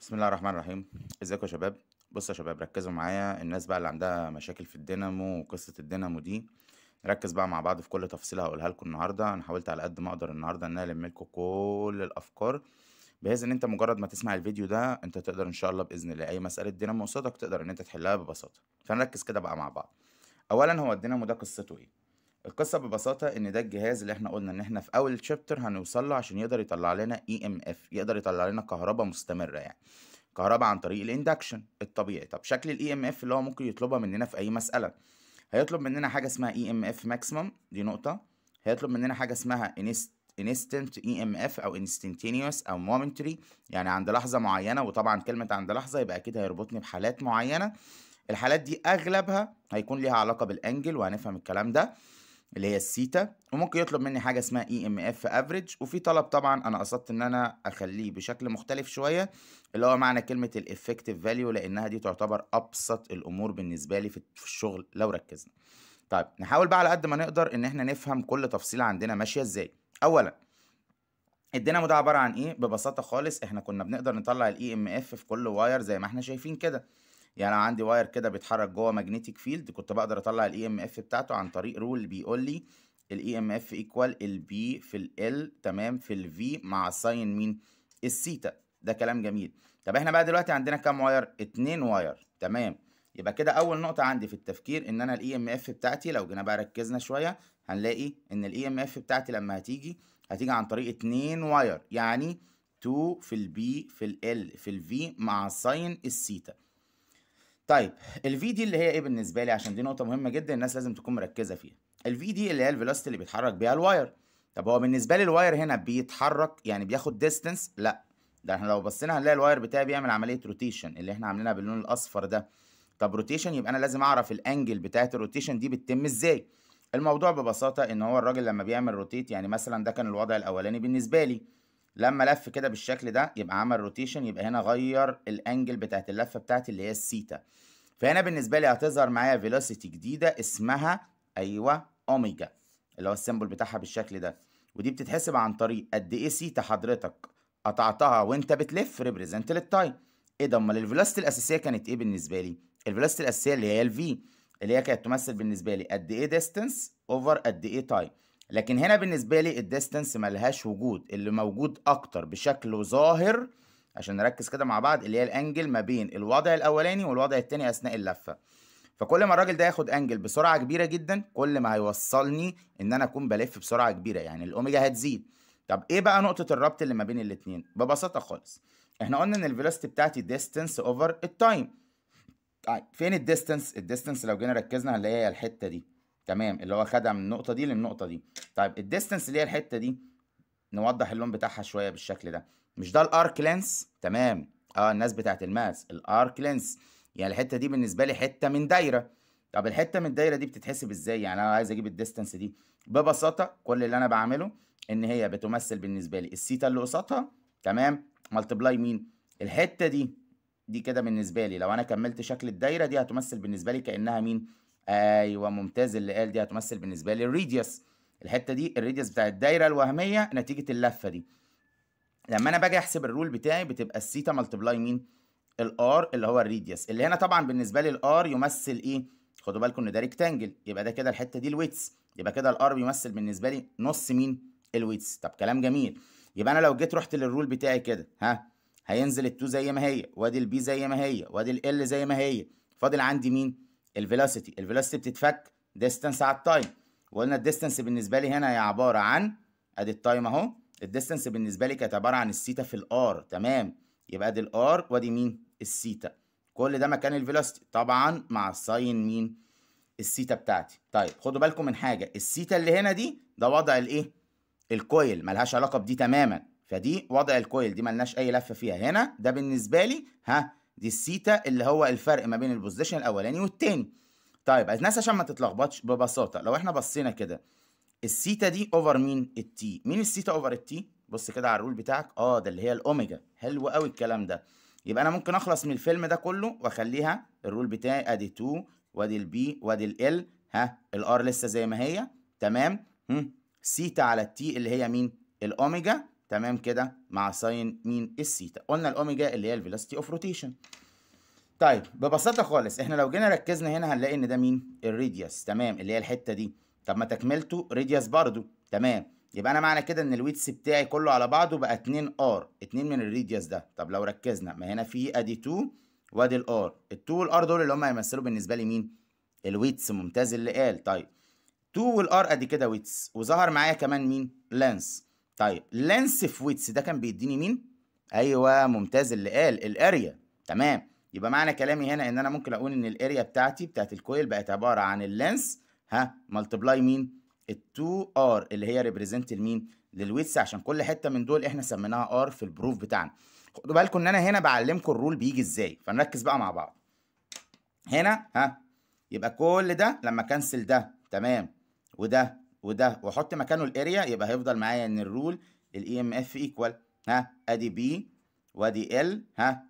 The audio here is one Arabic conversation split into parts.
بسم الله الرحمن الرحيم ازيكم يا شباب بصوا يا شباب ركزوا معايا الناس بقى اللي عندها مشاكل في الدينامو وقصه الدينامو دي نركز بقى مع بعض في كل تفصيله هقولها لكم النهارده انا حاولت على قد ما اقدر النهارده ان انا الم لكم كل الافكار بحيث ان انت مجرد ما تسمع الفيديو ده انت تقدر ان شاء الله باذن الله اي مساله دينامو قصادك تقدر ان انت تحلها ببساطه فنركز كده بقى مع بعض اولا هو الدينامو ده قصته ايه القصة ببساطة ان ده الجهاز اللي احنا قلنا ان احنا في اول تشابتر هنوصل له عشان يقدر يطلع لنا اي ام اف يقدر يطلع لنا كهرباء مستمرة يعني كهرباء عن طريق الاندكشن الطبيعي طب شكل الاي ام e اف اللي هو ممكن يطلبها مننا في اي مسألة هيطلب مننا حاجة اسمها اي ام اف ماكسيمم دي نقطة هيطلب مننا حاجة اسمها انست instant EMF او instantaneous او momentary يعني عند لحظة معينة وطبعا كلمة عند لحظة يبقى اكيد هيربطني بحالات معينة الحالات دي اغلبها هيكون ليها علاقة بالانجل وهنفهم الكلام ده اللي هي السيتا وممكن يطلب مني حاجه اسمها اي ام اف افريج وفي طلب طبعا انا قصدت ان انا اخليه بشكل مختلف شويه اللي هو معنى كلمه الافكتيف فاليو لانها دي تعتبر ابسط الامور بالنسبه لي في الشغل لو ركزنا طيب نحاول بقى على قد ما نقدر ان احنا نفهم كل تفصيله عندنا ماشيه ازاي اولا الدينامو ده عباره عن ايه ببساطه خالص احنا كنا بنقدر نطلع الاي ام e اف في كل واير زي ما احنا شايفين كده يعني انا عندي واير كده بيتحرك جوه ماجنتيك فيلد كنت بقدر اطلع الاي ام e اف بتاعته عن طريق رول بيقول لي الاي ام اف ايكوال البي في ال تمام في الفي مع ساين مين السيتا ده كلام جميل طب احنا بقى دلوقتي عندنا كام واير اتنين واير تمام يبقى كده اول نقطه عندي في التفكير ان انا الاي ام e اف بتاعتي لو جينا بقى ركزنا شويه هنلاقي ان الاي ام e اف بتاعتي لما هتيجي هتيجي عن طريق اتنين واير يعني 2 في البي في ال في الفي مع ساين السيتا طيب الفي دي اللي هي ايه بالنسبه لي عشان دي نقطه مهمه جدا الناس لازم تكون مركزه فيها الفي دي اللي هي الفيلوسيتي اللي بيتحرك بيها الواير طب هو بالنسبه لي الواير هنا بيتحرك يعني بياخد ديستنس لا ده احنا لو بصينا هنلاقي الواير بتاعي بيعمل عمليه روتيشن اللي احنا عاملينها باللون الاصفر ده طب روتيشن يبقى انا لازم اعرف الانجل بتاعه الروتيشن دي بتتم ازاي الموضوع ببساطه ان هو الراجل لما بيعمل روتيت يعني مثلا ده كان الوضع الاولاني بالنسبه لي لما لف كده بالشكل ده يبقى عمل روتيشن يبقى هنا غير الانجل بتاعه اللفه بتاعتي اللي هي السيتا فهنا بالنسبه لي هتظهر معايا فيلوسيتي جديده اسمها ايوه اوميجا اللي هو السيمبل بتاعها بالشكل ده ودي بتتحسب عن طريق قد ايه سيتا حضرتك قطعتها وانت بتلف ريبريزنت للتايم ايه ده امال الفيلوسيتي الاساسيه كانت ايه بالنسبه لي الفيلوسيتي الاساسيه اللي هي الفي اللي هي كانت تمثل بالنسبه لي قد ايه ديستنس اوفر قد ايه تايم لكن هنا بالنسبه لي الديستنس ملهاش وجود اللي موجود اكتر بشكل ظاهر عشان نركز كده مع بعض اللي هي الانجل ما بين الوضع الاولاني والوضع الثاني اثناء اللفه فكل ما الراجل ده ياخد انجل بسرعه كبيره جدا كل ما هيوصلني ان انا اكون بلف بسرعه كبيره يعني الاوميجا هتزيد طب ايه بقى نقطه الربط اللي ما بين الاثنين ببساطه خالص احنا قلنا ان الفيلوسيتي بتاعتي ديستنس اوفر التايم طيب فين الديستنس الديستنس لو جينا ركزنا هنلاقي هي الحته دي تمام اللي هو خدها من النقطه دي للنقطه دي طيب الديستنس اللي هي الحته دي نوضح اللون بتاعها شويه بالشكل ده مش ده الارك لينس تمام اه الناس بتاعت الماس الارك لينس يعني الحته دي بالنسبه لي حته من دايره طب الحته من الدايره دي بتتحسب ازاي يعني انا عايز اجيب الديستانس دي ببساطه كل اللي انا بعمله ان هي بتمثل بالنسبه لي السيتا اللي قصادها تمام ملتبلاي مين الحته دي دي كده بالنسبه لي لو انا كملت شكل الدايره دي هتمثل بالنسبه لي كانها مين ايوه ممتاز اللي قال دي هتمثل بالنسبه لي الريديوس الحته دي الريديوس بتاع الدايره الوهميه نتيجه اللفه دي لما انا باجي احسب الرول بتاعي بتبقى السيتا ملتبلاي مين الار اللي هو الريديوس اللي هنا طبعا بالنسبه لي الار يمثل ايه خدوا بالكم ان ده ريكتانجل يبقى ده كده الحته دي الويتس يبقى كده الار بيمثل بالنسبه لي نص مين الويتس طب كلام جميل يبقى انا لو جيت رحت للرول بتاعي كده ها هينزل التو زي ما هي وادي البي زي ما هي وادي ال زي ما هي فاضل عندي مين الفيلوسيتي الفيلوسيتي بتتفك ديستانس على التايم وقلنا الديستانس بالنسبه لي هنا هي عباره عن ادي التايم اهو الديستانس بالنسبه لي كانت عباره عن السيتا في الار تمام يبقى دي الار وادي مين السيتا كل ده مكان الفيلوسيتي طبعا مع الساين مين السيتا بتاعتي طيب خدوا بالكم من حاجه السيتا اللي هنا دي ده وضع الايه الكويل ملهاش علاقه بدي تماما فدي وضع الكويل دي ملناش اي لفه فيها هنا ده بالنسبه لي ها دي السيتا اللي هو الفرق ما بين البوزيشن الاولاني والتاني طيب الناس عشان ما تتلخبطش ببساطه لو احنا بصينا كده السيتا دي اوفر مين التي مين السيتا اوفر التي بص كده على الرول بتاعك اه ده اللي هي الاوميجا حلو قوي الكلام ده يبقى انا ممكن اخلص من الفيلم ده كله واخليها الرول بتاعي ادي 2 وادي البي وادي ال ها الار لسه زي ما هي تمام هم. سيتا على التي اللي هي مين الاوميجا تمام كده مع ساين مين السيتا قلنا الاوميجا اللي هي الفيلوسيتي اوف روتيشن طيب ببساطه خالص احنا لو جينا ركزنا هنا هنلاقي ان ده مين الريديوس تمام اللي هي الحته دي طب ما تكملته راديوس برضو تمام يبقى انا معنى كده ان الويتس بتاعي كله على بعضه بقى 2 ار 2 من الراديوس ده طب لو ركزنا ما هنا في ادي 2 وادي الار ال2 والار دول اللي هم هيمثلوا بالنسبه لي مين الويتس ممتاز اللي قال طيب 2 والار ادي كده ويتس وظهر معايا كمان مين لانس طيب لانس في ويتس ده كان بيديني مين ايوه ممتاز اللي قال الاريا تمام يبقى معنى كلامي هنا ان انا ممكن اقول ان الاريا بتاعتي بتاعت الكويل بقت عباره عن اللانس ها ملتبلاي مين ال 2 ار اللي هي ريبريزنت المين للويتس عشان كل حته من دول احنا سميناها ار في البروف بتاعنا خدوا بالكم ان انا هنا بعلمكم الرول بيجي ازاي فنركز بقى مع بعض هنا ها يبقى كل ده لما كنسل ده تمام وده وده واحط مكانه الاريا يبقى هيفضل معايا ان الرول الاي ام اف ايكوال ها ادي بي وادي ال ها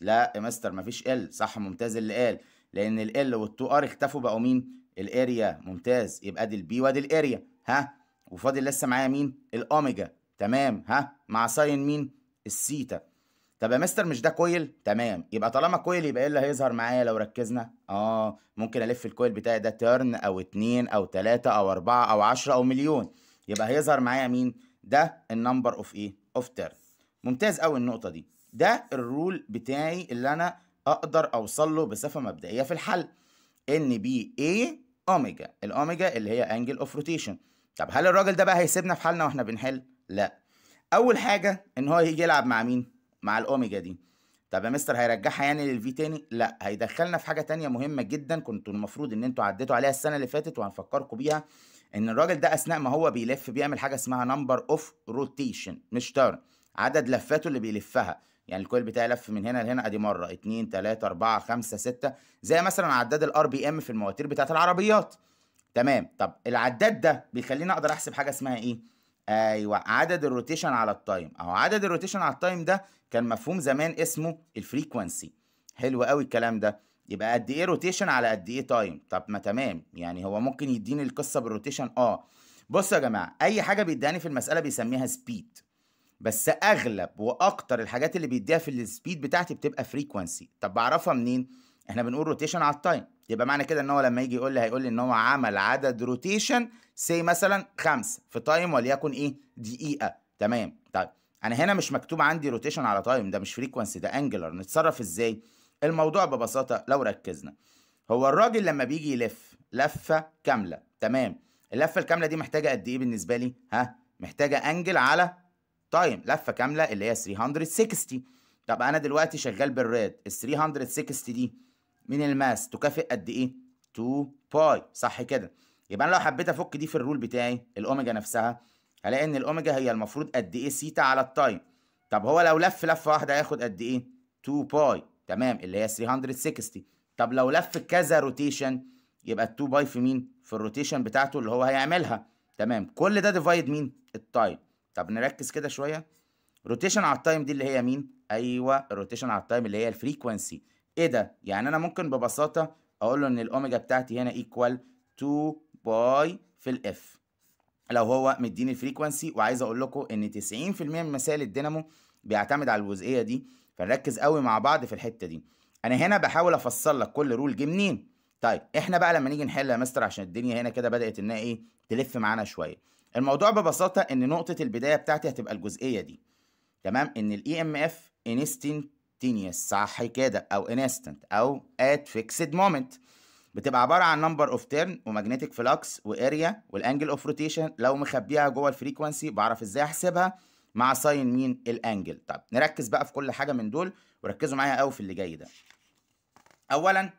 لا يا مستر مفيش ال صح ممتاز اللي قال لان ال وال2 ار اختفوا بقوا مين الاريا ممتاز يبقى دي البي وادي الاريا ها وفاضل لسه معايا مين الاوميجا تمام ها مع ساين مين السيتا طب يا مستر مش ده كويل تمام يبقى طالما كويل يبقى ايه اللي هيظهر معايا لو ركزنا اه ممكن الف الكويل بتاعي ده ترن او اتنين او تلاتة او اربعة او عشرة او مليون يبقى هيظهر معايا مين ده النمبر اوف ايه اوف ترن ممتاز قوي النقطه دي ده الرول بتاعي اللي انا اقدر اوصل له بصفه مبدئيه في الحل ان بي ايه اوميجا الاوميجا اللي هي انجل اوف روتيشن طب هل الراجل ده بقى هيسيبنا في حالنا واحنا بنحل لا اول حاجه ان هو يجي يلعب مع مين مع الاوميجا دي طب يا مستر هيرجعها يعني للفي تاني لا هيدخلنا في حاجه تانية مهمه جدا كنتوا المفروض ان انتوا عديتوا عليها السنه اللي فاتت وهنفكركم بيها ان الراجل ده اثناء ما هو بيلف بيعمل حاجه اسمها نمبر اوف روتيشن مش ترن عدد لفاته اللي بيلفها يعني الكويل بتاعي لف من هنا لهنا ادي مره 2 3 4 5 6 زي مثلا عداد الار بي ام في المواتير بتاعت العربيات تمام طب العداد ده بيخليني اقدر احسب حاجه اسمها ايه ايوه عدد الروتيشن على التايم اهو عدد الروتيشن على التايم ده كان مفهوم زمان اسمه الفريكوانسي حلو قوي الكلام ده يبقى قد ايه روتيشن على قد ايه تايم طب ما تمام يعني هو ممكن يديني القصه بالروتيشن اه بصوا يا جماعه اي حاجه بيداني في المساله بيسميها سبيد بس اغلب واكتر الحاجات اللي بيديها في السبيد بتاعتي بتبقى فريكوانسي طب بعرفها منين احنا بنقول روتيشن على التايم يبقى معنى كده ان هو لما يجي يقول لي هيقول لي ان هو عمل عدد روتيشن سي مثلا خمسه في تايم وليكن ايه دقيقه تمام طيب انا هنا مش مكتوب عندي روتيشن على تايم ده مش فريكوانسي ده انجلر نتصرف ازاي الموضوع ببساطه لو ركزنا هو الراجل لما بيجي يلف لفه كامله تمام اللفه الكامله دي محتاجه قد ايه بالنسبه لي ها محتاجه انجل على تايم طيب، لفه كامله اللي هي 360 طب انا دلوقتي شغال بالريد ال 360 دي من الماس تكافئ قد ايه 2 باي صح كده يبقى انا لو حبيت افك دي في الرول بتاعي الاوميجا نفسها هلاقي ان الاوميجا هي المفروض قد ايه سيتا على التايم طب هو لو لف لفه واحده هياخد قد ايه 2 باي تمام اللي هي 360 طب لو لف كذا روتيشن يبقى ال 2 باي في مين في الروتيشن بتاعته اللي هو هيعملها تمام كل ده ديفايد مين التايم طب نركز كده شويه روتيشن على التايم دي اللي هي مين ايوه الروتيشن على التايم اللي هي الفريكوانسي ايه ده يعني انا ممكن ببساطه اقول له ان الاوميجا بتاعتي هنا ايكوال 2 باي في الاف لو هو مديني الفريكوانسي وعايز اقول لكم ان 90% من مسائل الدينامو بيعتمد على الجزئيه دي فنركز قوي مع بعض في الحته دي انا هنا بحاول افصل لك كل رول جه منين طيب احنا بقى لما نيجي نحل يا مستر عشان الدنيا هنا كده بدات انها ايه تلف معانا شويه الموضوع ببساطه ان نقطه البدايه بتاعتي هتبقى الجزئيه دي تمام ان الاي ام اف انستنتينيوس صح كده او انستنت او ات فيكسد مومنت بتبقى عباره عن نمبر اوف تيرن وماجنتيك فلكس واريا والانجل اوف روتيشن لو مخبيها جوه الفريكونسي بعرف ازاي احسبها مع ساين مين الانجل طب نركز بقى في كل حاجه من دول وركزوا معايا قوي في اللي جاي ده اولا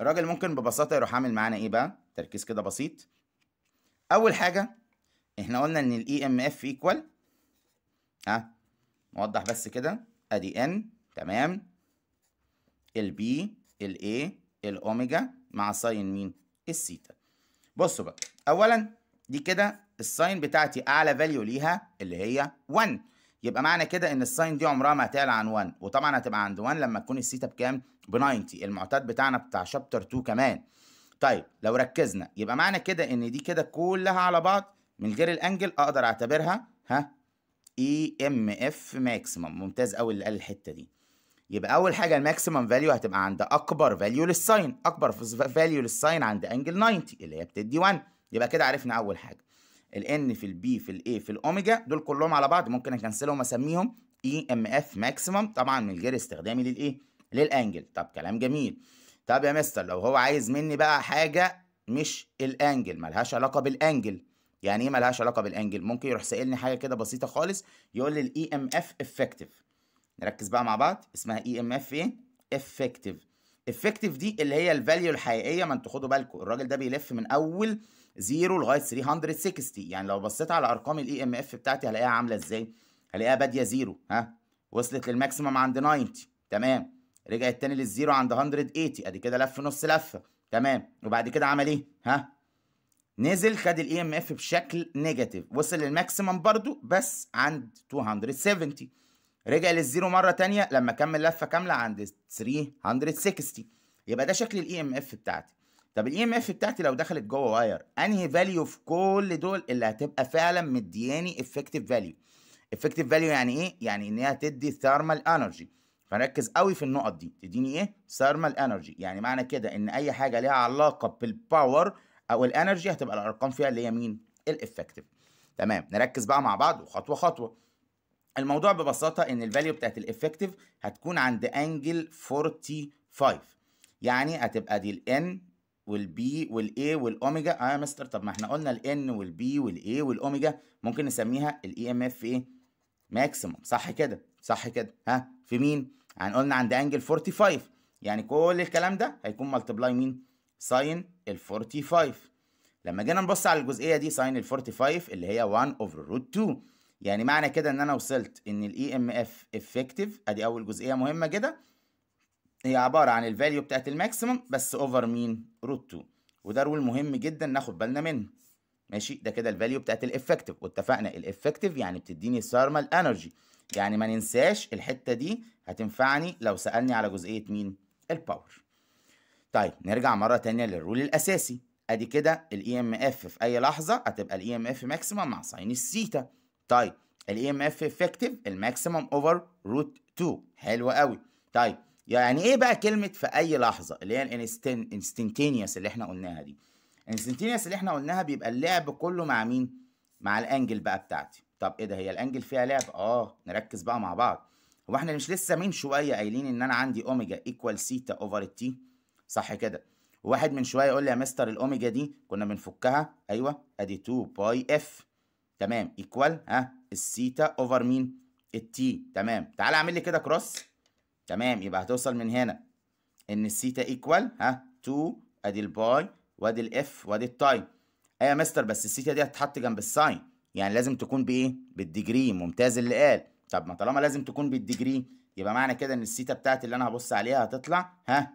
الراجل ممكن ببساطه يروح عامل معانا ايه بقى تركيز كده بسيط اول حاجه احنا قلنا ان الاي ام اف ايكوال ها نوضح بس كده ادي ان تمام البي الاي الاوميجا مع ساين مين السيتا بصوا بقى اولا دي كده الساين بتاعتي اعلى فاليو ليها اللي هي 1 يبقى معنى كده ان الساين دي عمرها ما هتعلى عن 1 وطبعا هتبقى عند 1 لما تكون السيتا بكام ب 90 المعتاد بتاعنا بتاع شابتر 2 كمان طيب لو ركزنا يبقى معنى كده ان دي كده كلها على بعض من غير الانجل اقدر اعتبرها ها اي ام اف ماكسيمم ممتاز قوي اللي قال الحته دي يبقى اول حاجه الماكسيمم فاليو هتبقى عند اكبر فاليو للساين اكبر فاليو للساين عند انجل 90 اللي هي بتدي 1 يبقى كده عرفنا اول حاجه الان في البي في الاي في الاوميجا دول كلهم على بعض ممكن اكنسلهم اسميهم اي ام اف ماكسيمم طبعا من غير استخدامي للايه للانجل طب كلام جميل طب يا مستر لو هو عايز مني بقى حاجه مش الانجل ملهاش علاقه بالانجل يعني ايه ملهاش علاقه بالانجل ممكن يروح سائلني حاجه كده بسيطه خالص يقول لي الاي ام اف افكتيف نركز بقى مع بعض اسمها اي ام اف ايه افكتيف افكتيف دي اللي هي الفاليو الحقيقيه ما انتوا خدوا بالكم الراجل ده بيلف من اول 0 لغايه 360 يعني لو بصيت على ارقام الاي ام e اف بتاعتي هلاقيها عامله ازاي هلاقيها باديه زيرو ها وصلت للماكسيمم عند 90 تمام رجعت تاني للزيرو عند 180 ادي كده لف نص لفه تمام وبعد كده عمل ايه ها نزل خد الاي ام e اف بشكل نيجاتيف وصل للماكسيمم برضو بس عند 270 رجع للزيرو مره تانية لما كمل لفه كامله عند 360 يبقى ده شكل الاي ام e اف بتاعتي طب الاي ام e اف بتاعتي لو دخلت جوه واير انهي فاليو في كل دول اللي هتبقى فعلا مدياني افكتيف فاليو افكتيف فاليو يعني ايه يعني ان هي هتدي ثيرمال انرجي فنركز قوي في النقط دي تديني ايه ثيرمال انرجي يعني معنى كده ان اي حاجه ليها علاقه بالباور او الانرجي هتبقى الارقام فيها اللي هي مين الافكتيف تمام نركز بقى مع بعض وخطوه خطوه الموضوع ببساطه ان الفاليو بتاعت الافكتيف هتكون عند انجل 45 يعني هتبقى دي الان والبي والاي والاوميجا اه يا مستر طب ما احنا قلنا الان والبي والاي والاوميجا ممكن نسميها الاي ام e اف ايه ماكسيموم صح كده صح كده ها في مين يعني قلنا عند انجل 45 يعني كل الكلام ده هيكون ملتبلاي مين ساين ال 45 لما جينا نبص على الجزئيه دي ساين ال 45 اللي هي 1 اوفر روت 2 يعني معنى كده ان انا وصلت ان الاي ام اف افكتيف ادي اول جزئيه مهمه كده هي عباره عن الفاليو بتاعت الماكسيمم بس اوفر مين روت 2 وده رول مهم جدا ناخد بالنا منه ماشي ده كده الفاليو بتاعت الافكتيف واتفقنا الافكتيف يعني بتديني ثيرمال انرجي يعني ما ننساش الحته دي هتنفعني لو سالني على جزئيه مين الباور طيب نرجع مره تانية للرول الاساسي ادي كده الاي ام e اف في اي لحظه هتبقى الاي ام اف ماكسيمم مع ساين الثيتا طيب الاي ام اف افكتيف الماكسيمم اوفر روت 2 حلو قوي طيب يعني ايه بقى كلمه في اي لحظه اللي هي الانستنتينيوس اللي احنا قلناها دي الانستنتينيوس اللي احنا قلناها بيبقى اللعب كله مع مين مع الانجل بقى بتاعتي طب ايه ده هي الانجل فيها لعب اه نركز بقى مع بعض هو احنا مش لسه من شويه قايلين ان انا عندي اوميجا ايكوال سيتا اوفر تي صح كده واحد من شويه يقول لي يا مستر الاوميجا دي كنا بنفكها ايوه ادي 2 باي اف تمام ايكوال ها السيتا اوفر مين التي تمام تعال اعمل لي كده كروس تمام يبقى هتوصل من هنا ان السيتا ايكوال ها 2 ادي الباي وادي الاف وادي التاي ايوه يا مستر بس السيتا دي هتتحط جنب الساين يعني لازم تكون بايه بالديجري ممتاز اللي قال طب ما طالما لازم تكون بالديجري يبقى معنى كده ان السيتا بتاعتي اللي انا هبص عليها هتطلع ها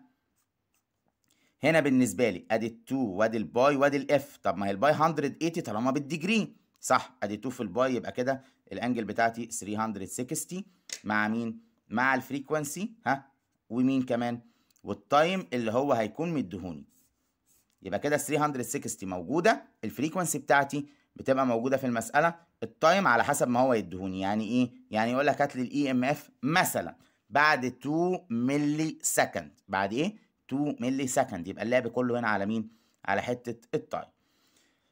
هنا بالنسبه لي ادي ال 2 وادي الباي وادي الاف طب ما هي الباي 180 طالما بالديجري صح ادي 2 في الباي يبقى كده الانجل بتاعتي 360 مع مين مع الفريكوانسي ها ومين كمان والتايم اللي هو هيكون مديهوني يبقى كده 360 موجوده الفريكوانسي بتاعتي بتبقى موجوده في المساله التايم على حسب ما هو يديهوني يعني ايه يعني يقول لك هات لي الاي ام e اف مثلا بعد 2 ملي سكند بعد ايه 2 ملي سكند يبقى اللعب كله هنا على مين على حته التايم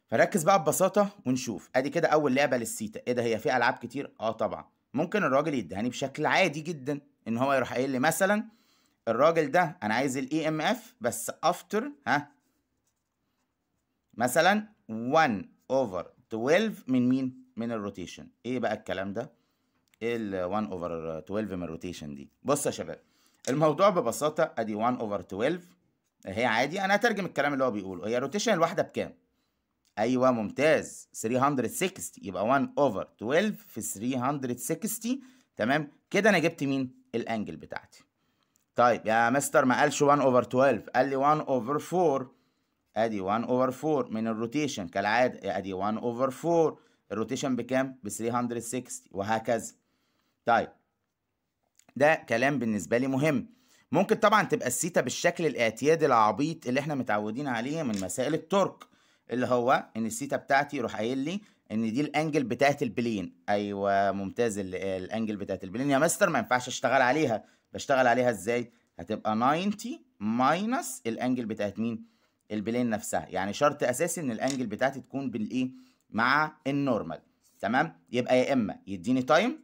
فركز بقى ببساطه ونشوف ادي كده اول لعبه للسيتا ايه ده هي في العاب كتير اه طبعا ممكن الراجل يدهني بشكل عادي جدا ان هو يروح قايل لي مثلا الراجل ده انا عايز الاي ام e اف بس افتر ها مثلا 1 اوفر 12 من مين من الروتيشن ايه بقى الكلام ده ايه ال 1 اوفر 12 من الروتيشن دي بص يا شباب الموضوع ببساطه ادي 1 اوفر 12 هي عادي انا هترجم الكلام اللي هو بيقوله هي الروتيشن الواحده بكام ايوه ممتاز 360 يبقى 1 اوفر 12 في 360 تمام كده انا جبت مين الانجل بتاعتي طيب يا مستر ما قالش 1 اوفر 12 قال لي 1 اوفر 4 ادي 1 اوفر 4 من الروتيشن كالعاده ادي 1 اوفر 4 الروتيشن بكام؟ ب 360 وهكذا. طيب ده كلام بالنسبه لي مهم. ممكن طبعا تبقى السيتا بالشكل الاعتيادي العبيط اللي احنا متعودين عليه من مسائل الترك اللي هو ان السيتا بتاعتي يروح قايل لي ان دي الانجل بتاعت البلين ايوه ممتاز الانجل بتاعت البلين يا مستر ما ينفعش اشتغل عليها بشتغل عليها ازاي هتبقى 90 ماينس الانجل بتاعت مين البلين نفسها يعني شرط اساسي ان الانجل بتاعتي تكون بالايه مع النورمال تمام يبقى يا اما يديني تايم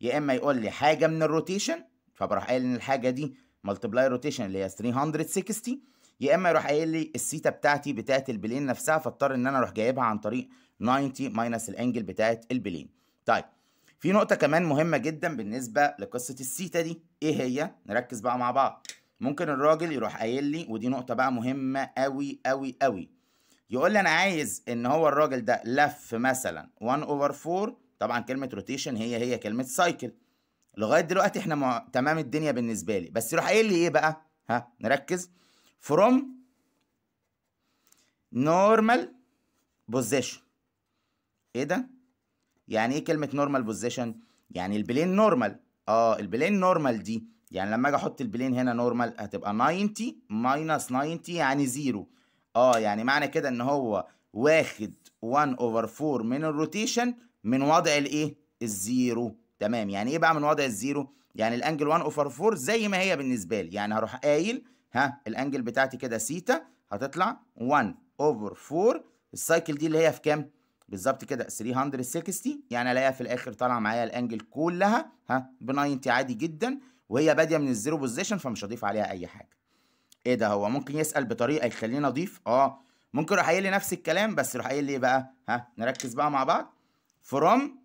يا اما يقول لي حاجه من الروتيشن فبروح قايل ان الحاجه دي ملتبلاي روتيشن اللي هي 360 يا اما يروح قايل لي السيتا بتاعتي بتاعت البلين نفسها فاضطر ان انا اروح جايبها عن طريق 90 ماينس الانجل بتاعت البلين طيب في نقطه كمان مهمه جدا بالنسبه لقصه السيتا دي ايه هي نركز بقى مع بعض ممكن الراجل يروح قايل لي ودي نقطه بقى مهمه قوي قوي قوي يقول لي انا عايز ان هو الراجل ده لف مثلا 1 اوفر 4 طبعا كلمه روتيشن هي هي كلمه سايكل لغايه دلوقتي احنا مع... تمام الدنيا بالنسبه لي بس يروح قايل لي ايه بقى ها نركز فروم نورمال بوزيشن ايه ده يعني ايه كلمه نورمال بوزيشن يعني البلين نورمال اه البلين نورمال دي يعني لما اجي احط البلين هنا نورمال هتبقى 90 ماينس 90 يعني زيرو اه يعني معنى كده ان هو واخد 1 اوفر 4 من الروتيشن من وضع الايه الزيرو تمام يعني ايه بقى من وضع الزيرو يعني الانجل 1 اوفر 4 زي ما هي بالنسبه لي يعني هروح قايل ها الانجل بتاعتي كده سيتا هتطلع 1 اوفر 4 السايكل دي اللي هي في كام بالظبط كده 360 يعني الاقيها في الاخر طالعه معايا الانجل كلها ها ب 90 عادي جدا وهي باديه من الزيرو بوزيشن فمش هضيف عليها اي حاجه ايه ده هو ممكن يسال بطريقه يخليني اضيف اه ممكن راح قايل لي نفس الكلام بس راح قايل لي بقى ها نركز بقى مع بعض فروم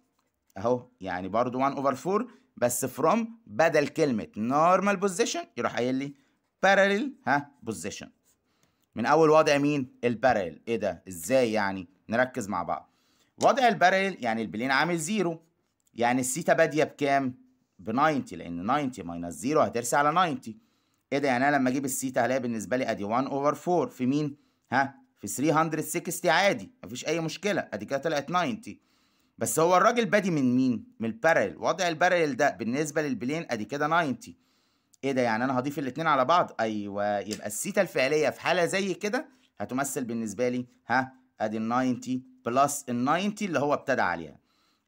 اهو يعني برضو 1 اوفر 4 بس فروم بدل كلمه نورمال بوزيشن يروح قايل لي بارلل ها بوزيشن من اول وضع مين الباراليل ايه ده ازاي يعني نركز مع بعض وضع الباراليل يعني البلين عامل زيرو يعني السيتا باديه بكام ب 90 لان 90 ماينس 0 هترسي على 90 ايه ده يعني انا لما اجيب السيتا هلاقي بالنسبه لي ادي 1 اوفر 4 في مين؟ ها في 360 عادي مفيش اي مشكله ادي كده طلعت 90 بس هو الراجل بادي من مين؟ من البارل وضع البارل ده بالنسبه للبلين ادي كده 90 ايه ده يعني انا هضيف الاثنين على بعض ايوه يبقى السيتا الفعليه في حاله زي كده هتمثل بالنسبه لي ها ادي ال 90 بلس ال 90 اللي هو ابتدى عليها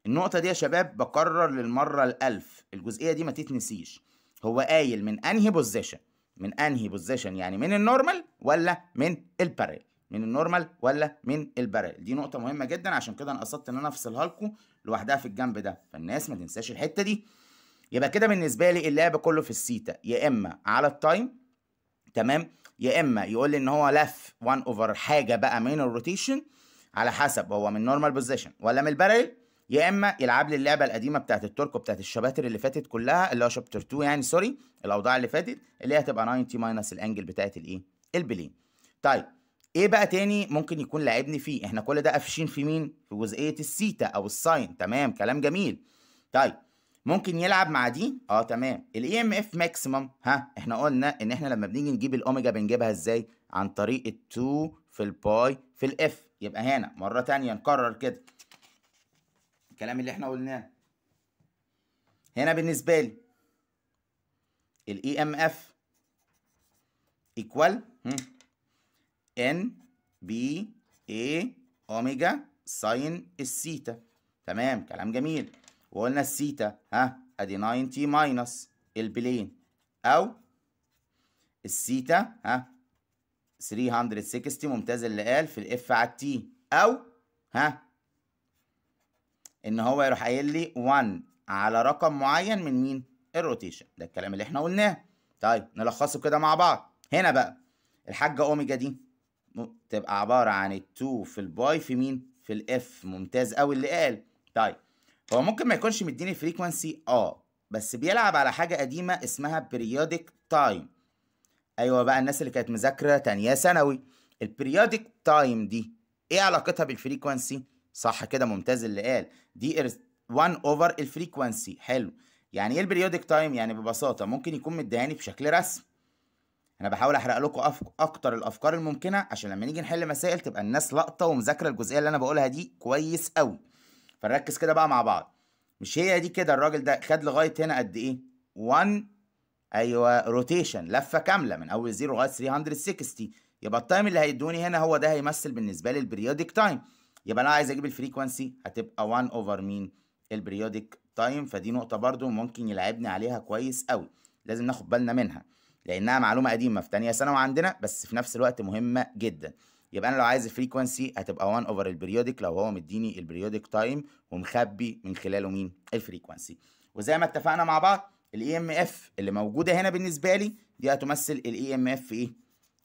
النقطة دي يا شباب بكرر للمرة الألف الجزئية دي ما تتنسيش هو قايل من أنهي بوزيشن من أنهي بوزيشن يعني من النورمال ولا من البارل من النورمال ولا من البارل دي نقطة مهمة جدا عشان كده أنا قصدت إن أنا أفصلها لكم لوحدها في الجنب ده فالناس ما تنساش الحتة دي يبقى كده بالنسبة لي اللعب كله في السيتا يا إما على التايم تمام يا إما يقول لي إن هو لف 1 أوفر حاجة بقى من الروتيشن على حسب هو من نورمال بوزيشن ولا من البارل يا اما يلعب لي اللعبه القديمه بتاعت الترك وبتاعت الشباتر اللي فاتت كلها اللي هو شابتر 2 يعني سوري الاوضاع اللي فاتت اللي هي هتبقى 90 ماينس الانجل بتاعت الايه البلين طيب ايه بقى تاني ممكن يكون لاعبني فيه احنا كل ده قافشين في مين في جزئيه السيتا او الساين تمام كلام جميل طيب ممكن يلعب مع دي اه تمام الاي ام اف ماكسيمم ها احنا قلنا ان احنا لما بنيجي نجيب الاوميجا بنجيبها ازاي عن طريق ال2 في الباي في الاف يبقى هنا مره تانية نكرر كده الكلام اللي احنا قلناه هنا بالنسبه لي الاي ام اف ايكوال ان بي اي اوميجا ساين الثيتا تمام كلام جميل وقلنا الثيتا ها ادي 90 تي ماينس البلين او الثيتا ها 360 ممتاز اللي قال في الاف على التي او ها ان هو يروح قايل لي 1 على رقم معين من مين الروتيشن ده الكلام اللي احنا قلناه طيب نلخصه كده مع بعض هنا بقى الحاجه اوميجا دي تبقى عباره عن ال2 في الباي في مين في الاف ممتاز قوي اللي قال طيب هو ممكن ما يكونش مديني فريكونسي اه بس بيلعب على حاجه قديمه اسمها بيريودك تايم ايوه بقى الناس اللي كانت مذاكره تانية ثانوي البريودك تايم دي ايه علاقتها بالفريكونسي صح كده ممتاز اللي قال دي 1 اوفر الفريكوانسي حلو يعني ايه البريودك تايم يعني ببساطه ممكن يكون مديهاني بشكل رسم انا بحاول احرق لكم أف... اكتر الافكار الممكنه عشان لما نيجي نحل مسائل تبقى الناس لقطه ومذاكره الجزئيه اللي انا بقولها دي كويس قوي فنركز كده بقى مع بعض مش هي دي كده الراجل ده خد لغايه هنا قد ايه 1 ايوه روتيشن لفه كامله من اول 0 لغايه 360 يبقى التايم اللي هيدوني هنا هو ده هيمثل بالنسبه لي البريودك تايم يبقى انا عايز اجيب الفريكوانسي هتبقى 1 اوفر مين البريودك تايم فدي نقطه برضو ممكن يلعبني عليها كويس قوي لازم ناخد بالنا منها لانها معلومه قديمه في ثانيه ثانوي عندنا بس في نفس الوقت مهمه جدا يبقى انا لو عايز الفريكوانسي هتبقى 1 اوفر البريودك لو هو مديني البريودك تايم ومخبي من خلاله مين الفريكوانسي وزي ما اتفقنا مع بعض الاي ام e اف اللي موجوده هنا بالنسبه لي دي هتمثل الاي e ام اف ايه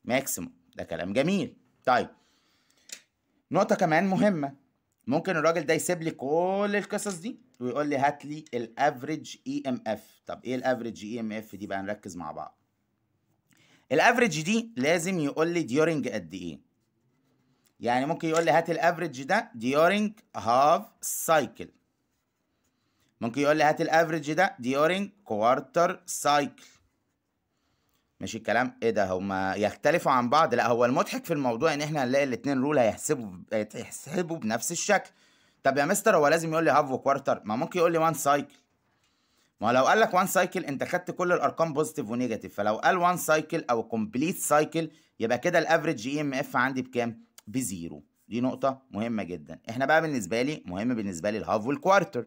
ماكسيموم ده كلام جميل طيب نقطة كمان مهمة ممكن الراجل ده يسيب لي كل القصص دي ويقول لي هات لي الافريج اي ام اف طب ايه الافريج اي ام اف دي بقى نركز مع بعض الافريج دي لازم يقول لي ديورنج قد ايه يعني ممكن يقول لي هات الافريج ده ديورنج هاف سايكل ممكن يقول لي هات الافريج ده ديورنج كوارتر سايكل ماشي الكلام ايه ده هما يختلفوا عن بعض لا هو المضحك في الموضوع ان احنا هنلاقي الاثنين رول هيحسبوا هيحسبوا بنفس الشكل طب يا مستر هو لازم يقول لي هاف وكوارتر ما ممكن يقول لي وان سايكل ما لو قال لك وان سايكل انت خدت كل الارقام بوزيتيف ونيجاتيف فلو قال وان سايكل او كومبليت سايكل يبقى كده الافريج اي ام اف عندي بكام بزيرو دي نقطه مهمه جدا احنا بقى بالنسبه لي مهم بالنسبه لي الهاف والكوارتر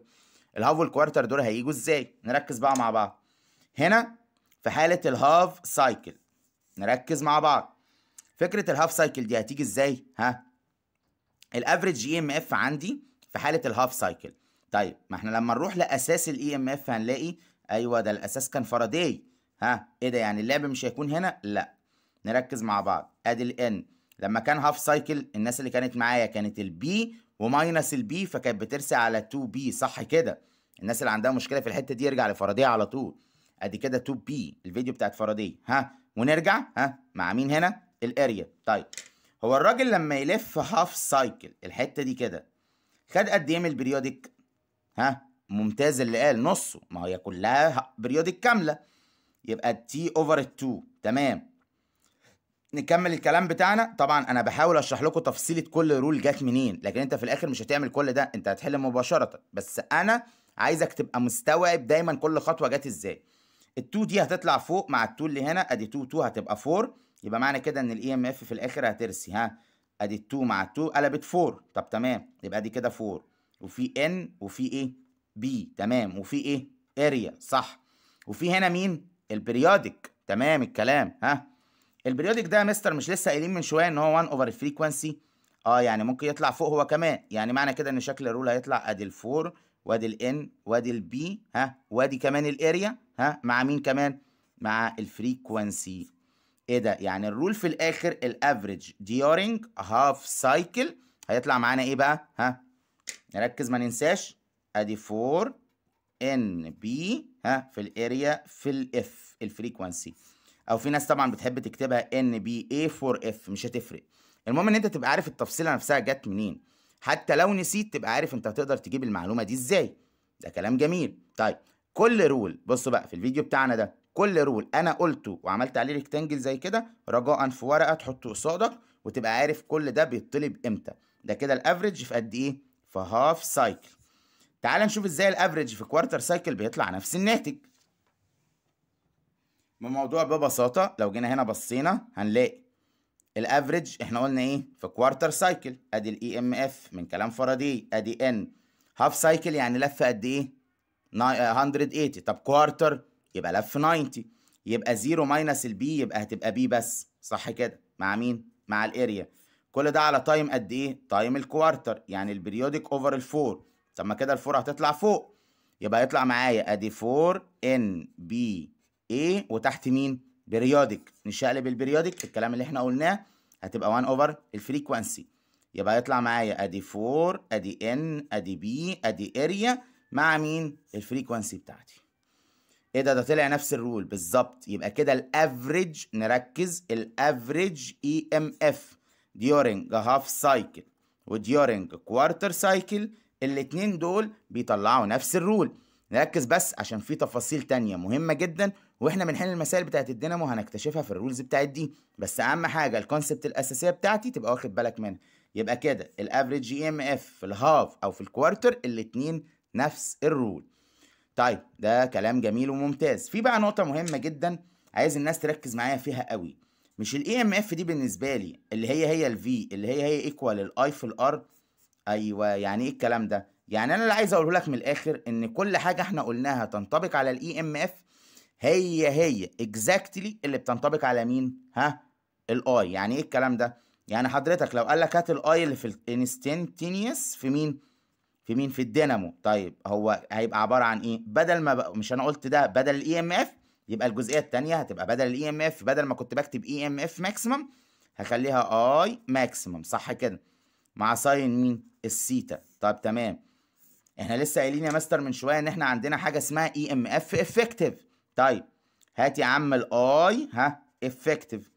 الهاف والكوارتر دول هيجوا ازاي نركز بقى مع بعض هنا في حالة الهاف سايكل نركز مع بعض فكرة الهاف سايكل دي هتيجي ازاي ها الافريج اي ام اف عندي في حالة الهاف سايكل طيب ما احنا لما نروح لاساس الاي ام e اف هنلاقي ايوه ده الاساس كان فاراداي ها ايه ده يعني اللعب مش هيكون هنا لا نركز مع بعض ادي الان لما كان هاف سايكل الناس اللي كانت معايا كانت البي وماينس البي فكانت بترسى على 2 بي صح كده الناس اللي عندها مشكله في الحته دي يرجع لفاراداي على طول ادي كده 2 بي الفيديو بتاعت فرادي ها ونرجع ها مع مين هنا الاريا طيب هو الراجل لما يلف هاف سايكل الحته دي كده خد قد ايه من البريودك ها ممتاز اللي قال نصه ما هي كلها بريودك كامله يبقى تي اوفر 2 تمام نكمل الكلام بتاعنا طبعا انا بحاول اشرح لكم تفصيله كل رول جت منين لكن انت في الاخر مش هتعمل كل ده انت هتحل مباشره بس انا عايزك تبقى مستوعب دايما كل خطوه جت ازاي ال2 دي هتطلع فوق مع ال2 اللي هنا ادي 2 2 هتبقى 4 يبقى معنى كده ان الاي ام e اف في الاخر هترسي ها ادي 2 مع 2 قلبت 4 طب تمام يبقى ادي كده 4 وفي ان وفي ايه بي تمام وفي ايه اريا صح وفي هنا مين البريودك تمام الكلام ها البريودك ده يا مستر مش لسه قايلين من شويه ان هو 1 اوفر فريكوانسي اه يعني ممكن يطلع فوق هو كمان يعني معنى كده ان شكل الرول هيطلع ادي الفور وادي الان وادي البي ها وادي كمان الاريا ها مع مين كمان مع الفريكوانسي ايه ده يعني الرول في الاخر الافريج ديورنج هاف سايكل هيطلع معانا ايه بقى ها نركز ما ننساش ادي 4 ان بي ها في الاريا في الاف الفريكوانسي او في ناس طبعا بتحب تكتبها ان بي اي 4 اف مش هتفرق المهم ان انت تبقى عارف التفصيله نفسها جت منين حتى لو نسيت تبقى عارف انت هتقدر تجيب المعلومه دي ازاي ده كلام جميل طيب كل رول بص بقى في الفيديو بتاعنا ده كل رول انا قلته وعملت عليه ريكتانجل زي كده رجاء في ورقه تحطه قصادك وتبقى عارف كل ده بيطلب امتى ده كده الافريج في قد ايه في هاف سايكل تعال نشوف ازاي الافريج في كوارتر سايكل بيطلع نفس الناتج الموضوع ببساطه لو جينا هنا بصينا هنلاقي الافريج احنا قلنا ايه في كوارتر سايكل ادي الاي ام e اف من كلام فاراداي ادي ان هاف سايكل يعني لفه قد ايه 180 آه، طب كوارتر يبقى لف 90 يبقى 0 ماينس البي يبقى هتبقى بي بس صح كده مع مين مع الاريا كل ده على تايم قد ايه تايم الكوارتر يعني البريودك اوفر الفور طب ما كده الفور هتطلع فوق يبقى هيطلع معايا ادي 4 ان بي اي وتحت مين بريودك نشقلب البريودك الكلام اللي احنا قلناه هتبقى 1 اوفر الفريكوانسي يبقى هيطلع معايا ادي 4 ادي ان ادي بي ادي اريا مع مين الفريكوانسي بتاعتي ايه ده ده طلع نفس الرول بالظبط يبقى كده الافريج نركز الافريج اي ام اف ديورنج هاف سايكل وديورنج كوارتر سايكل الاتنين دول بيطلعوا نفس الرول نركز بس عشان في تفاصيل تانية مهمة جدا واحنا بنحل المسائل بتاعت الدينامو هنكتشفها في الرولز بتاعت دي بس اهم حاجة الكونسبت الاساسية بتاعتي تبقى واخد بالك منها يبقى كده الافريج اي ام اف في الهاف او في الكوارتر الاتنين نفس الرول طيب ده كلام جميل وممتاز في بقى نقطه مهمه جدا عايز الناس تركز معايا فيها قوي مش الاي ام e اف دي بالنسبه لي اللي هي هي الفي اللي هي هي ايكوال الاي في الار ايوه يعني ايه الكلام ده يعني انا اللي عايز اقوله لك من الاخر ان كل حاجه احنا قلناها تنطبق على الاي ام e اف هي هي اكزاكتلي exactly اللي بتنطبق على مين ها الاي يعني ايه الكلام ده يعني حضرتك لو قال لك هات الاي اللي في الانستنتينيوس في مين في مين في الدينامو طيب هو هيبقى عباره عن ايه بدل ما بق... مش انا قلت ده بدل الاي ام e اف يبقى الجزئيه الثانيه هتبقى بدل الاي ام e اف بدل ما كنت بكتب اي ام اف ماكسيمم هخليها اي ماكسيمم صح كده مع ساين مين السيتا طب تمام احنا لسه قايلين يا ماستر من شويه ان احنا عندنا حاجه اسمها اي ام اف افكتيف طيب هات يا عم الاي ها افكتيف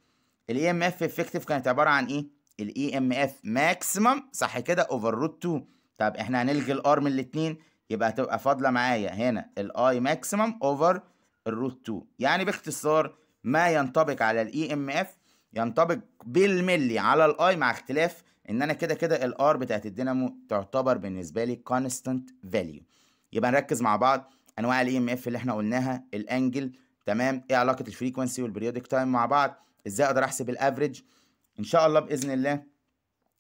الاي ام اف افكتيف كانت عباره عن ايه الاي ام اف ماكسيمم صح كده اوفر روت 2 طب احنا هنلغي الار من الاثنين يبقى هتبقى فاضله معايا هنا الاي ماكسيمم اوفر الروت 2 يعني باختصار ما ينطبق على الاي ام e اف ينطبق بالملي على الاي مع اختلاف ان انا كده كده الار بتاعت الدينامو تعتبر بالنسبه لي كونستانت فاليو يبقى نركز مع بعض انواع الاي ام e اف اللي احنا قلناها الانجل تمام ايه علاقه الفريكونسي والبريودك تايم مع بعض ازاي اقدر احسب الافريج ان شاء الله باذن الله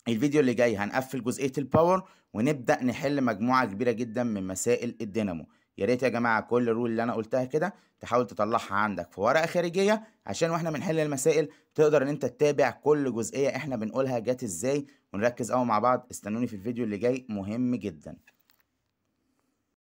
الفيديو اللي جاي هنقفل جزئيه الباور ونبدا نحل مجموعه كبيره جدا من مسائل الدينامو يا ريت يا جماعه كل الرول اللي انا قلتها كده تحاول تطلعها عندك في ورقه خارجيه عشان واحنا بنحل المسائل تقدر ان انت تتابع كل جزئيه احنا بنقولها جت ازاي ونركز قوي مع بعض استنوني في الفيديو اللي جاي مهم جدا